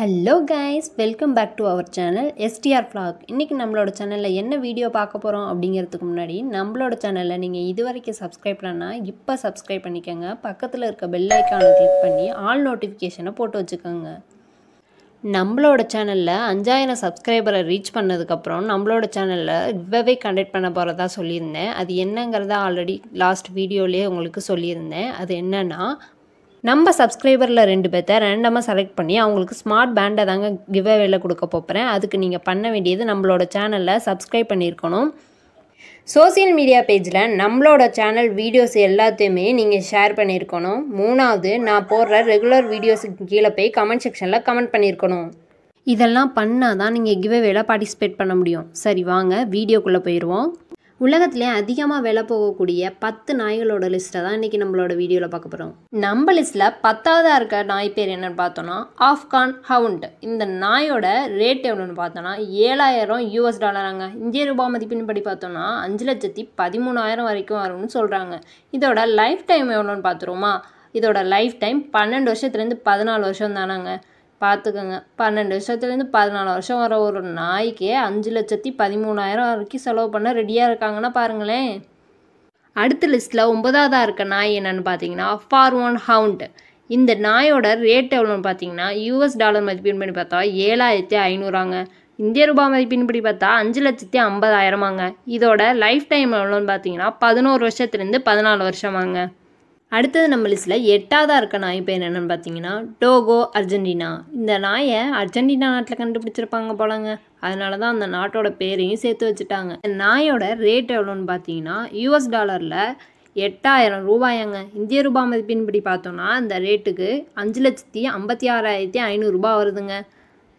hello guys welcome back to our channel STR vlog இன்றைக்கி நம்மளோட சேனலில் என்ன வீடியோ பார்க்க போகிறோம் அப்படிங்கிறதுக்கு முன்னாடி நம்மளோட சேனலில் நீங்கள் இது வரைக்கும் சப்ஸ்கிரைப் பண்ணால் இப்போ சப்ஸ்கிரைப் பண்ணிக்கோங்க பக்கத்தில் இருக்க பெல் ஐக்கானை கிளிக் பண்ணி ஆல் நோட்டிஃபிகேஷனை போட்டு வச்சுக்கோங்க நம்மளோட சேனலில் அஞ்சாயிரம் சப்ஸ்கிரைபரை ரீச் பண்ணதுக்கப்புறம் நம்மளோட சேனலில் கிவ்வே கண்டக்ட் பண்ண போகிறதா சொல்லியிருந்தேன் அது என்னங்கிறத ஆல்ரெடி லாஸ்ட் வீடியோலேயே உங்களுக்கு சொல்லியிருந்தேன் அது என்னென்னா நம்ம சப்ஸ்கிரைபரில் ரெண்டு பேர்த்த ரேண்டமாக செலக்ட் பண்ணி அவங்களுக்கு ஸ்மார்ட் பேண்டை தாங்க கிவ் அவேல கொடுக்க போகிறேன் அதுக்கு நீங்கள் பண்ண வேண்டியது நம்மளோட சேனலில் சப்ஸ்கிரைப் பண்ணியிருக்கணும் சோசியல் மீடியா பேஜில் நம்மளோட சேனல் வீடியோஸ் எல்லாத்தையுமே நீங்கள் ஷேர் பண்ணியிருக்கணும் மூணாவது நான் போடுற ரெகுலர் வீடியோஸுக்கு கீழே போய் கமெண்ட் செக்ஷனில் கமெண்ட் பண்ணியிருக்கணும் இதெல்லாம் பண்ணால் தான் நீங்கள் அவேல பார்ட்டிசிபேட் பண்ண முடியும் சரி வாங்க வீடியோக்குள்ளே போயிடுவோம் உலகத்திலே அதிகமாக வெலை போகக்கூடிய பத்து நாய்களோட லிஸ்ட்டை தான் இன்றைக்கி நம்மளோட வீடியோவில் பார்க்க போகிறோம் நம்ம லிஸ்ட்டில் பத்தாவதாக இருக்க நாய் பேர் என்னென்னு பார்த்தோன்னா ஆஃப்கான் ஹவுண்ட் இந்த நாயோட ரேட் எவ்வளோன்னு பார்த்தோன்னா ஏழாயிரம் யூஎஸ் டாலராங்க இந்திய ரூபா மதிப்பின் படி பார்த்தோன்னா அஞ்சு லட்சத்தி பதிமூணாயிரம் வரைக்கும் வரும்னு சொல்கிறாங்க இதோட லைஃப் டைம் எவ்வளோன்னு பார்த்துருவோமா இதோட லைஃப் டைம் பன்னெண்டு வருஷத்துலேருந்து பதினாலு வருஷம் தானாங்க பார்த்துக்கோங்க பன்னெண்டு வருஷத்துலேருந்து பதினாலு வருஷம் வர ஒரு நாய்க்கே அஞ்சு லட்சத்தி பதிமூணாயிரம் வரைக்கும் செலவு பண்ண ரெடியாக இருக்காங்கன்னா பாருங்களேன் அடுத்த லிஸ்ட்டில் ஒன்பதாவதாக இருக்க நாய் என்னென்னு பார்த்தீங்கன்னா ஃபார் ஒன் ஹவுண்ட் இந்த நாயோட ரேட் எவ்வளோன்னு பார்த்தீங்கன்னா யூஎஸ் டாலர் மதிப்பீடு பண்ணி பார்த்தா ஏழாயிரத்தி ஐநூறாங்க இந்திய ரூபாய் மதிப்பின்படி பார்த்தா அஞ்சு லட்சத்தி ஐம்பதாயிரமாங்க இதோட லைஃப் டைம் எவ்வளோன்னு பார்த்தீங்கன்னா பதினோரு வருஷத்துலேருந்து பதினாலு வருஷமாங்க அடுத்தது நம்ம லிஸ்ட்டில் எட்டாவதாக இருக்க நாய் பேர் என்னென்னு பார்த்தீங்கன்னா டோகோ அர்ஜென்டினா இந்த நாயை அர்ஜென்டினா நாட்டில் கண்டுபிடிச்சிருப்பாங்க போலங்க அதனால தான் அந்த நாட்டோட பேரையும் சேர்த்து வச்சுட்டாங்க இந்த நாயோட ரேட் எவ்வளோன்னு பார்த்தீங்கன்னா யூஎஸ் டாலரில் எட்டாயிரம் ரூபாயாங்க இந்திய ரூபா மதிப்பின்படி பார்த்தோன்னா இந்த ரேட்டுக்கு அஞ்சு லட்சத்தி ஐம்பத்தி ஆறாயிரத்தி ஐநூறுரூபா வருதுங்க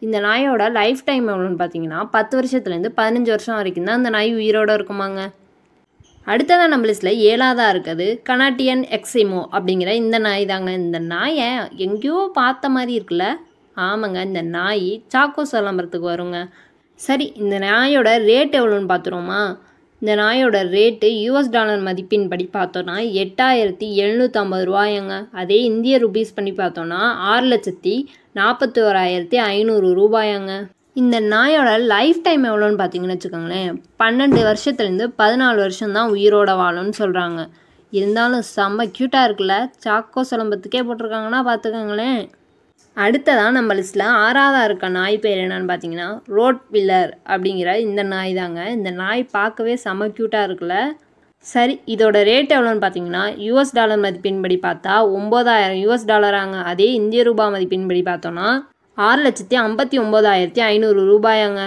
இந்த நாயோட லைஃப் டைம் எவ்வளோன்னு பார்த்தீங்கன்னா பத்து வருஷத்துலேருந்து பதினஞ்சு வருஷம் வரைக்கும் தான் இந்த நாய் உயிரோடு இருக்குமாங்க அடுத்ததாக நம்ம லிஸ்ட்டில் ஏழாவதாக இருக்குது கனாட்டியன் எக்ஸைமோ அப்படிங்கிற இந்த நாய் தாங்க இந்த நாயை எங்கேயோ பார்த்த மாதிரி இருக்குல்ல ஆமாங்க இந்த நாய் சாக்கோ சலம்பரத்துக்கு வருங்க சரி இந்த நாயோட ரேட் எவ்வளோன்னு பார்த்துருவோமா இந்த நாயோட ரேட்டு யூஎஸ் டாலர் மதிப்பின் படி பார்த்தோன்னா எட்டாயிரத்தி எழுநூற்றம்பது ரூபாயங்க அதே இந்திய ருபீஸ் பண்ணி பார்த்தோன்னா ஆறு லட்சத்தி நாற்பத்தி ஓராயிரத்தி ஐநூறு ரூபாயாங்க இந்த நாயோட லைஃப் டைம் எவ்வளோன்னு பார்த்தீங்கன்னு வச்சுக்கோங்களேன் பன்னெண்டு வருஷத்துலேருந்து பதினாலு வருஷம் தான் உயிரோட வாழும்னு சொல்கிறாங்க இருந்தாலும் செம்ம க்யூட்டாக இருக்குல்ல சாக்கோ சிலம்பத்துக்கே போட்டிருக்காங்கன்னா பார்த்துக்கோங்களேன் அடுத்ததான் நம்ம லிஸ்ட்டில் ஆறாவதாக இருக்க நாய் பேர் என்னன்னு பார்த்தீங்கன்னா ரோட் பில்லர் அப்படிங்கிற இந்த நாய் தாங்க இந்த நாய் பார்க்கவே செம க்யூட்டாக இருக்குல்ல சரி இதோட ரேட் எவ்வளோன்னு பார்த்தீங்கன்னா யூஎஸ் டாலர் மதிப்பின்படி பார்த்தா ஒம்பதாயிரம் யூஎஸ் டாலராங்க அதே இந்திய ரூபா மதிப்பின்படி பார்த்தோன்னா ஆறு லட்சத்தி ஐம்பத்தி ஒம்பதாயிரத்தி ஐநூறு ரூபாயாங்க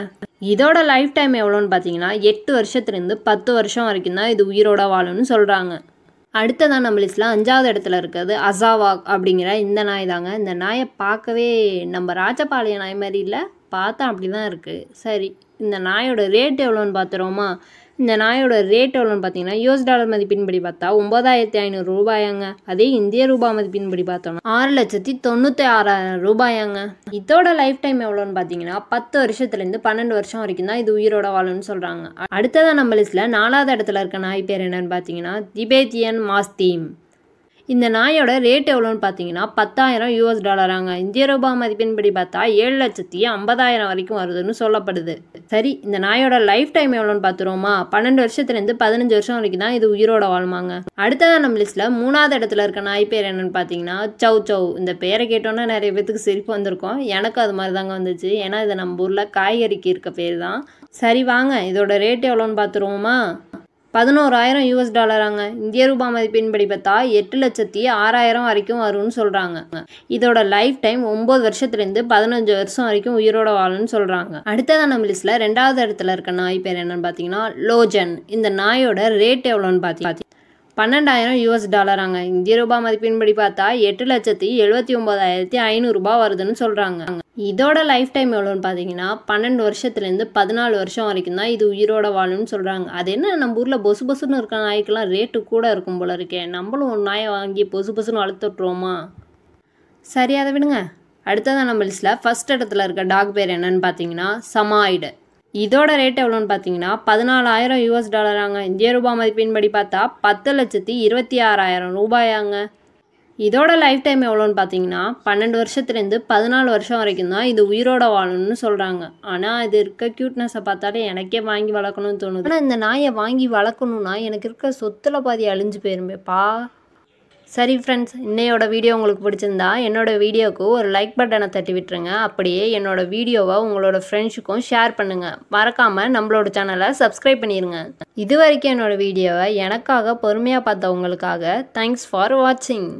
இதோட லைஃப் டைம் எவ்வளோன்னு பார்த்தீங்கன்னா எட்டு வருஷத்துலேருந்து பத்து வருஷம் வரைக்கும் தான் இது உயிரோட வாழும்னு சொல்கிறாங்க அடுத்ததான் நம்ம லிஸ்டில் அஞ்சாவது இடத்துல இருக்கிறது அசாவாக் அப்படிங்கிற இந்த நாய் தாங்க இந்த நாயை பார்க்கவே நம்ம ராஜபாளைய நாய் மாதிரி இல்லை பார்த்தா அப்படி தான் இருக்குது சரி இந்த நாயோட ரேட் எவ்வளோன்னு பார்த்துருவோமா இந்த நாயோட ரேட் எவ்வளோன்னு பார்த்தீங்கன்னா யூஎஸ் டாலர் மதிப்பின்படி பார்த்தா ஒன்பதாயிரத்தி ஐநூறு ரூபாயாங்க அதே இந்திய ரூபாய் மதிப்பின்படி பார்த்தோம்னா ஆறு லட்சத்தி தொண்ணூற்றி ஆறாயிரம் ரூபாயாங்க இதோட லைஃப் டைம் எவ்வளோன்னு பார்த்தீங்கன்னா பத்து வருஷத்துலேருந்து பன்னெண்டு வருஷம் வரைக்கும் தான் இது உயிரோட வாழும்னு சொல்கிறாங்க அடுத்ததான் நம்ம லிஸ்ட்டில் நாலாவது இடத்துல இருக்க நாய் பேர் என்னன்னு பார்த்தீங்கன்னா திபேத்தியன் மாஸ்தீம் இந்த நாயோட ரேட் எவ்வளோன்னு பார்த்தீங்கன்னா பத்தாயிரம் யூஎஸ் டாலராங்க இந்திய ரூபா மதிப்பின்படி பார்த்தா ஏழு லட்சத்தி ஐம்பதாயிரம் வரைக்கும் வருதுன்னு சொல்லப்படுது சரி இந்த நாயோட லைஃப் டைம் எவ்வளோன்னு பார்த்துருவோமா பன்னெண்டு வருஷத்துலேருந்து பதினஞ்சு வருஷம் வரைக்கும் தான் இது உயிரோட வாழ்மாங்க அடுத்ததான் நம்ம லிஸ்ட்டில் மூணாவது இடத்துல இருக்க நாய் பேர் என்னன்னு பார்த்தீங்கன்னா சௌ சௌ இந்த பேரை கேட்டோன்னா நிறைய பேத்துக்கு சிரிப்பு வந்திருக்கும் எனக்கு அது மாதிரி தாங்க வந்துச்சு ஏன்னா இது நம்ம ஊரில் காய்கறிக்கு இருக்க பேர் தான் சரி வாங்க இதோட ரேட் எவ்வளோன்னு பார்த்துருவோமா பதினோராயிரம் யூஎஸ் டாலராங்க இந்திய ரூபா மதிப்பின்படி பார்த்தா எட்டு லட்சத்தி ஆறாயிரம் வரைக்கும் வரும்னு சொல்கிறாங்க இதோட லைஃப் டைம் ஒம்பது வருஷத்துலேருந்து பதினஞ்சு வருஷம் வரைக்கும் உயிரோட வாழும்னு சொல்கிறாங்க அடுத்ததான் நம்ம லிஸ்ட்டில் ரெண்டாவது இடத்துல இருக்க நாய் பேர் என்னன்னு பார்த்தீங்கன்னா லோஜன் இந்த நாயோட ரேட் எவ்வளோன்னு பார்த்தி பன்னெண்டாயிரம் யூஎஸ் டாலராங்க இந்திய ரூபாய் மதிப்பின்படி பார்த்தா எட்டு லட்சத்தி எழுபத்தி ஒம்பதாயிரத்தி ஐநூறுரூபா வருதுன்னு சொல்கிறாங்க இதோட லைஃப் டைம் எவ்வளோன்னு பார்த்தீங்கன்னா பன்னெண்டு வருஷத்துலேருந்து பதினாலு வருஷம் வரைக்கும் தான் இது உயிரோட வாழும்னு சொல்கிறாங்க அது என்ன நம்ம ஊரில் பொசு பொசுன்னு இருக்க நாய்க்கெல்லாம் ரேட்டு கூட இருக்கும் போல இருக்கேன் நம்மளும் ஒரு நாயை வாங்கி பொசு பொசுன்னு வளர்த்துட்றோமா சரி அதை விடுங்க அடுத்ததான் நம்ம லிஸ்ட்டில் ஃபஸ்ட் இடத்துல இருக்க டாக் பேர் என்னன்னு பார்த்தீங்கன்னா சமாயிடு இதோட ரேட் எவ்வளோன்னு பார்த்தீங்கன்னா பதினாலாயிரம் யூஎஸ் டாலராங்க இந்திய ரூபாய் மதிப்பின்படி பார்த்தா பத்து லட்சத்தி இருபத்தி ஆறாயிரம் ரூபாயாங்க இதோட லைஃப் டைம் எவ்வளோன்னு பார்த்தீங்கன்னா பன்னெண்டு வருஷத்துலேருந்து பதினாலு வருஷம் வரைக்கும் தான் இது உயிரோட வாழணும்னு சொல்கிறாங்க ஆனால் இது இருக்க க்யூட்னஸை பார்த்தாலே எனக்கே வாங்கி வளர்க்கணும்னு தோணுது ஆனால் இந்த நாயை வாங்கி வளர்க்கணுன்னா எனக்கு இருக்க சொத்தில் பாதி அழிஞ்சு போயிருமேப்பா சரி ஃப்ரெண்ட்ஸ் இன்னையோட வீடியோ உங்களுக்கு பிடிச்சிருந்தா என்னோடய வீடியோவுக்கு ஒரு லைக் பட்டனை தட்டி விட்டுருங்க அப்படியே என்னோடய வீடியோவை உங்களோட ஃப்ரெண்ட்ஸுக்கும் ஷேர் பண்ணுங்கள் மறக்காமல் நம்மளோட சேனலை சப்ஸ்கிரைப் பண்ணிடுங்க இது வரைக்கும் என்னோடய வீடியோவை எனக்காக பொறுமையாக பார்த்தவங்களுக்காக தேங்க்ஸ் ஃபார் வாட்சிங்